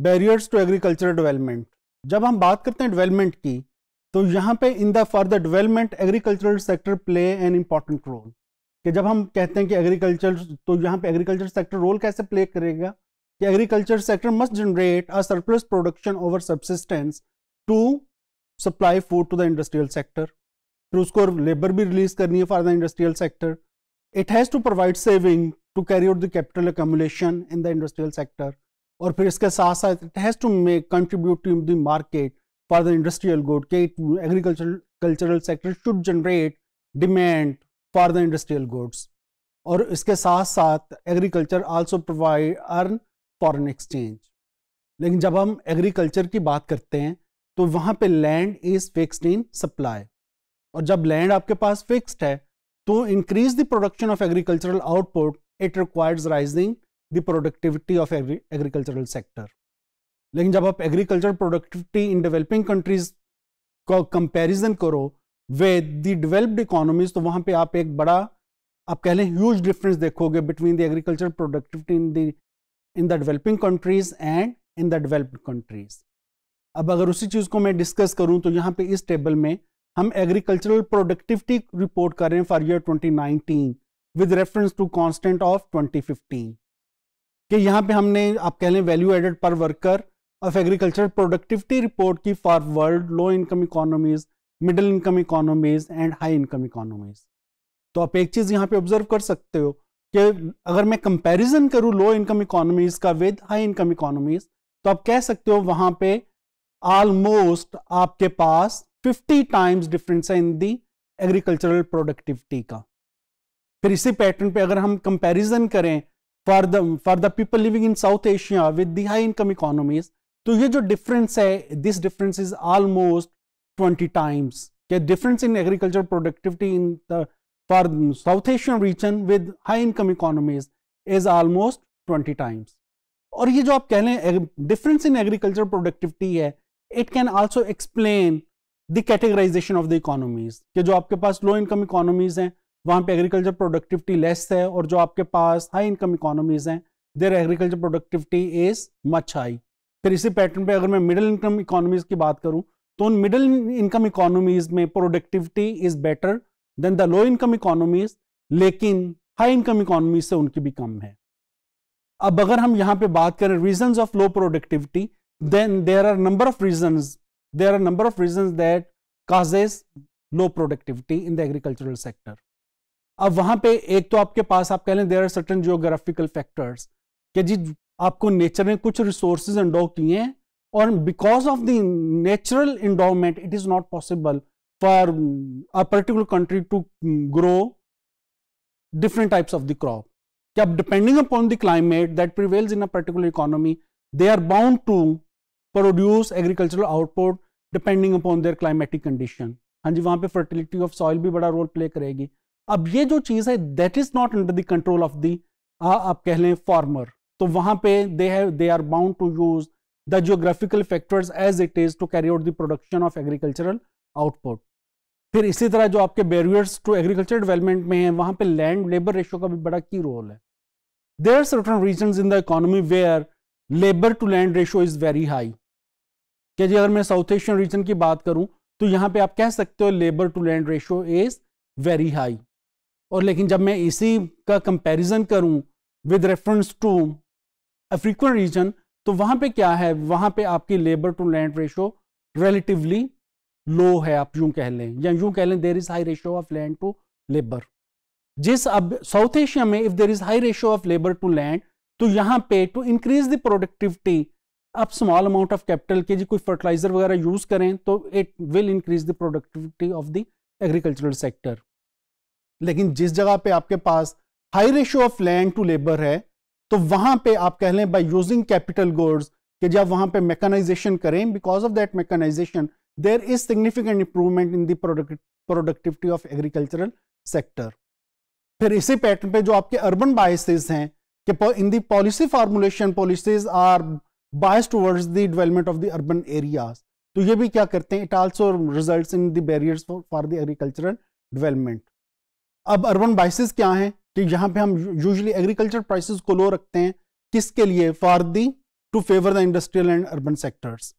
Barriers to agriculture development जब हम बात करते हैं डेवलपमेंट की तो यहाँ पे in the for the development agricultural sector play an important role कि जब हम कहते हैं कि एग्रीकल्चर तो यहाँ पे एग्रीकल्चर सेक्टर रोल कैसे प्ले करेगा कि agriculture sector must generate a surplus production over subsistence to supply food to the industrial sector फिर उसको लेबर भी रिलीज करनी है for the industrial sector it has to provide saving to carry out the capital accumulation in the industrial sector और फिर इसके साथ साथ it has to make contribute to the market for the industrial good के agriculture cultural sector should generate demand for the industrial goods और इसके साथ साथ agriculture also provide earn foreign exchange लेकिन जब हम एग्रीकल्चर की बात करते हैं तो वहाँ पे land is fixed in supply और जब लैंड आपके पास फिक्स्ड है तो increase the production of agricultural output it requires raising the productivity of agricultural sector लेकिन जब आप agriculture productivity in developing countries का कंपेरिजन करो विद द डेवलप्ड इकोनॉमीज तो वहां पे आप एक बड़ा आप कह लें ह्यूज डिफरेंस देखोगे between the agriculture productivity in the in the developing countries and in the developed countries अब अगर उसी चीज़ को मैं डिस्कस करूं तो यहाँ पे इस टेबल में हम एग्रीकल्चरल प्रोडक्टिविटी रिपोर्ट कर रहे हैं for year 2019 with reference to constant of 2015 कि यहाँ पे हमने आप कह लें value added per worker of agriculture productivity report की for world low income economies middle income economies and high income economies तो आप एक चीज़ यहाँ पे ऑब्जर्व कर सकते हो कि अगर मैं कंपेरिजन करूँ लो इनकम इकोनॉमीज का विद हाई इनकम इकोनॉमीज तो आप कह सकते हो वहां पे ऑलमोस्ट आपके पास 50 टाइम्स डिफरेंस है इन दी एग्रीकल्चरल प्रोडक्टिविटी का फिर इसी पैटर्न पे अगर हम कंपैरिजन करें for the for the people living in south asia with the high income economies to difference this difference is almost 20 times the difference in agricultural productivity in the for south asian region with high income economies is almost 20 times aur ye difference in agricultural productivity hai it can also explain the categorization of the economies ke jo low income economies वहाँ पे agriculture productivity less है और जो आपके पास high income economies हैं there agriculture productivity is much high फिर इसी पैटर्न पे अगर मैं मिडिल इनकम इकोनॉमीज की बात करूँ तो उन मिडिल इनकम इकोनॉमीज में productivity is better than the low income economies लेकिन हाई इनकम इकोनॉमी से उनकी भी कम है अब अगर हम यहाँ पे बात करें reason of low productivity then there are number of reason there are number of reason that causes low productivity in the agricultural sector अब वहां पे एक तो आपके पास आप कह लें there are certain geographical factors जी आपको नेचर ने कुछ रिसोर्सेज इंडो किए हैं और because of the natural endowment it is not possible for a particular country to grow different types of the crop क्या depending upon the climate that prevails in a particular economy they are bound to produce agricultural output depending upon their climatic condition हाँ जी वहां पर fertility of soil भी बड़ा role play करेगी अब ये जो चीज़ है that is not under the control of the आप कह लें फार्मर तो वहां पे they have they are bound to use the geographical factors as it is to carry out the production of agricultural output फिर इसी तरह जो आपके बैरियर्स टू एग्रीकल्चर डेवलपमेंट में है वहां पे लैंड लेबर रेशो का भी बड़ा की रोल है there are certain region in the economy where labour to land ratio is very high क्या जी अगर मैं साउथ एशियन रीजन की बात करूं तो यहां पे आप कह सकते हो labour to land ratio is very high और लेकिन जब मैं इसी का कंपैरिजन करूं with reference to African region तो वहां पे क्या है वहां पे आपकी labour to land ratio relatively low है आप यूं कह लें या यूं कह लें there is high ratio of land to labour जिस अब साउथ एशिया में if there is high ratio of labour to land तो यहां पे टू इंक्रीज द प्रोडक्टिविटी आप स्मॉल अमाउंट ऑफ कैपिटल के जी कोई फर्टिलाइजर वगैरह यूज करें तो it will increase the productivity of the agricultural sector लेकिन जिस जगह पे आपके पास high ratio of land to labour है तो वहां पे आप कह लें बाय यूजिंग कैपिटल गुड्स कि जब वहां पे मैकेनाइजेशन करें because of that mechanisation there is significant improvement in the productivity of agricultural sector फिर इसी पैटर्न पे जो आपके अर्बन बायसेज हैं कि in the policy formulation policies are bias towards the development of the urban areas तो ये भी क्या करते हैं it also results in the barriers for the agricultural development अब अर्बन प्राइसेस क्या हैं कि यहाँ पे हम यूजुअली एग्रीकल्चर प्राइसेस को लो रखते हैं किसके लिए for the to favour the industrial and urban sectors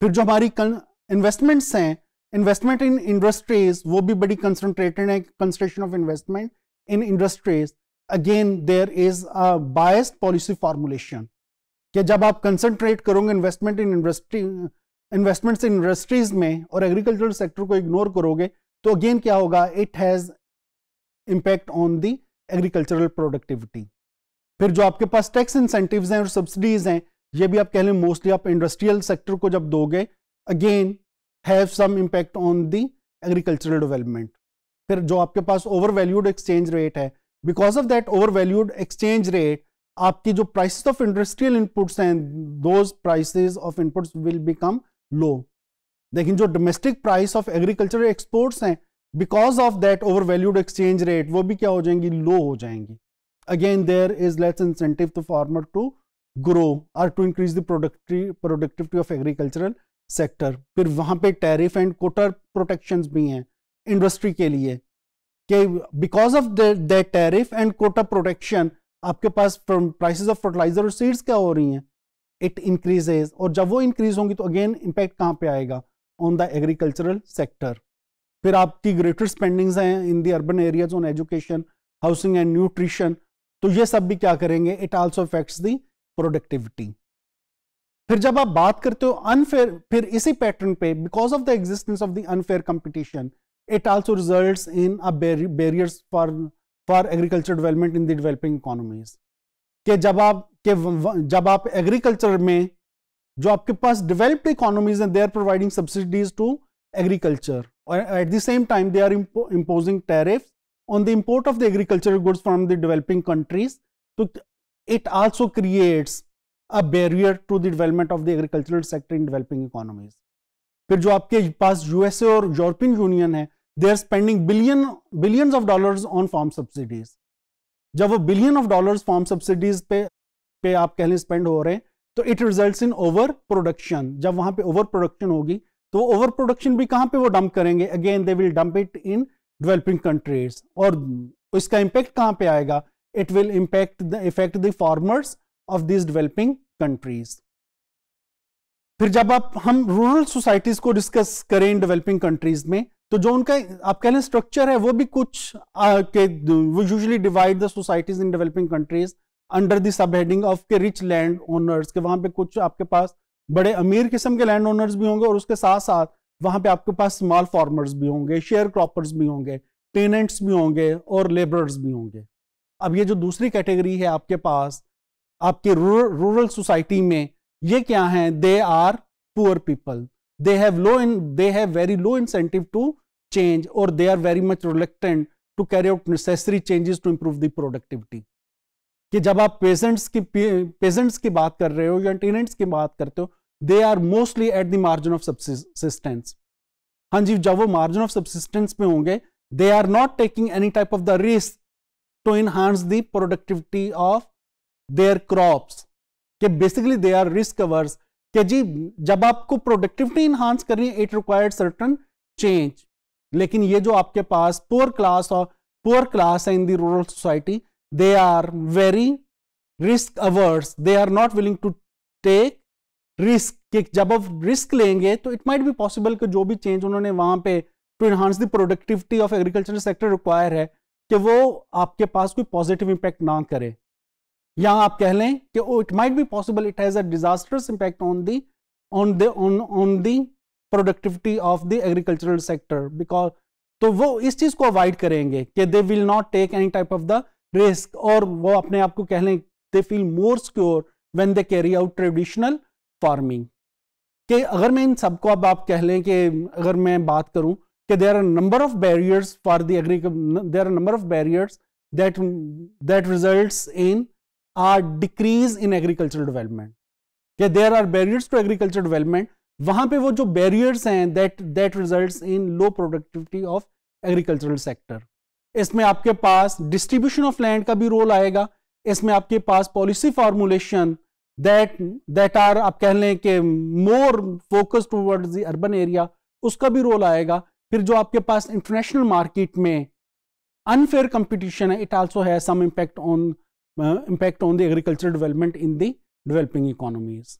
फिर जो हमारी इन्वेस्टमेंट्स हैं इन्वेस्टमेंट इन इंडस्ट्रीज वो भी बड़ी कंसनट्रेटेड है concentration of investment in industries again there is a bias policy formulation कि जब आप कंसनट्रेट करोगे investment in industry investments in industries में और एग्रीकल्चरल सेक्टर को इग्नोर करोगे तो अगेन क्या होगा it has impact on the agricultural productivity फिर जो आपके पास टैक्स इंसेंटिव्स हैं और सब्सिडीज हैं ये भी आप कह लें मोस्टली आप इंडस्ट्रियल सेक्टर को जब दोगे again have some impact on the agricultural development फिर जो आपके पास ओवर वैल्यूड एक्सचेंज रेट है because of that over valued exchange rate आपकी जो प्राइस ऑफ इंडस्ट्रियल इनपुट्स हैं those prices of inputs will become low लेकिन जो domestic price of agriculture exports हैं because of that over valued exchange rate वो भी क्या हो जाएंगी लो हो जाएंगी again there is less incentive to farmer to grow or to increase दोडक्टिव प्रोडक्टिविटी ऑफ एग्रीकल्चरल सेक्टर फिर वहां पे टैरिफ एंड कोटर प्रोटेक्शन भी हैं इंडस्ट्री के लिए because of that tariff and quota protection आपके पास फ्रॉम ऑफ फर्टिलाइजर और सीड्स क्या हो रही हैं इट इंक्रीजेज और जब वो इंक्रीज होंगी तो अगेन इंपैक्ट कहां पे आएगा ऑन द एग्रीकल्चरल सेक्टर फिर आपकी ग्रेटर स्पेंडिंग्स हैं in the urban areas on education housing and nutrition तो ये सब भी क्या करेंगे it also affects the productivity फिर जब आप बात करते हो अनफेयर फिर इसी पैटर्न पे because of the existence of the unfair competition it also results in a barriers for for agriculture development in the developing economies के जब आप के जब आप एग्रीकल्चर में जो आपके पास डेवलप्ड इकोनॉमीज हैं they are providing subsidies to agriculture Or at the same time, they are impo imposing tariffs on the import of the agricultural goods from the developing countries. So it also creates a barrier to the development of the agricultural sector in developing economies. fir jo aapke paas usa aur european union hai they are spending billion billions of dollars on farm subsidies jab wo billion of dollars farm subsidies pe pe aap कह लें spend हो रहे हैं तो it results in over production जब वहां पे over production होगी तो ओवर प्रोडक्शन भी कहां पे वो डंप करेंगे again they will dump it in developing countries और इसका इंपैक्ट कहां पे आएगा it will impact the effect the farmers of this developing countries फिर जब आप हम रूरल सोसाइटीज को डिस्कस करें डेवलपिंग कंट्रीज में तो जो उनका आप कह लें स्ट्रक्चर है वो भी कुछ आ, के वो usually divide the societies in developing countries under the sub heading of के रिच लैंड ओनर्स के वहां पे कुछ आपके पास बड़े अमीर किस्म के लैंड ओनर्स भी होंगे और उसके साथ साथ वहां पे आपके पास स्मॉल फार्मर्स भी होंगे शेयर क्रॉपर्स भी होंगे टेनेंट्स भी होंगे और लेबरर्स भी होंगे अब ये जो दूसरी कैटेगरी है आपके पास आपके रूरल रूरल सोसाइटी में ये क्या है they are poor people they have low in they have very low incentive to change और they are very much reluctant to carry out necessary changes to improve the productivity कि जब आप patients की patients की बात कर रहे हो या टेनेंट्स की बात करते हो they are mostly at the margin of subsistence हाँ जी जब वो मार्जिन ऑफ सब्सिस्टेंस में होंगे they are not taking any type of the risk to enhance the productivity of their crops के basically they are risk averse के जी जब आपको प्रोडक्टिविटी इनहांस करनी है इट रिक्वायर्ड सर्टन चेंज लेकिन ये जो आपके पास पोअर क्लास और पोअर क्लास है in the rural society they are very risk averse they are not willing to take risk कि जब अब risk लेंगे तो it might be possible कि जो भी change उन्होंने वहां पे to enhance the productivity of agricultural sector require है कि वो आपके पास कोई positive impact ना करे या आप कह लें कि it might be possible it has a disasters impact on the on the on on the productivity of the agricultural sector because तो वो इस चीज को अवॉइड करेंगे कि they will not take any type of the risk और वो अपने आप को कह लें they feel more secure when they carry out traditional farming कि अगर मैं इन सबको अब आप कह लें कि अगर मैं बात करूं कि there are number of barriers for the agri there are number of barriers that that result in or decrease in agriculture development कि there are barriers to agriculture development वहां पे वो जो बैरियर्स हैं that that result in low productivity of agricultural sector इसमें आपके पास distribution of land का भी रोल आएगा इसमें आपके पास policy formulation that that are आप कह लें कि more focus toward the urban area उसका भी रोल आएगा फिर जो आपके पास इंटरनेशनल मार्केट में अनफेयर कंपटीशन है it also has some impact on impact on the agriculture development in the developing economies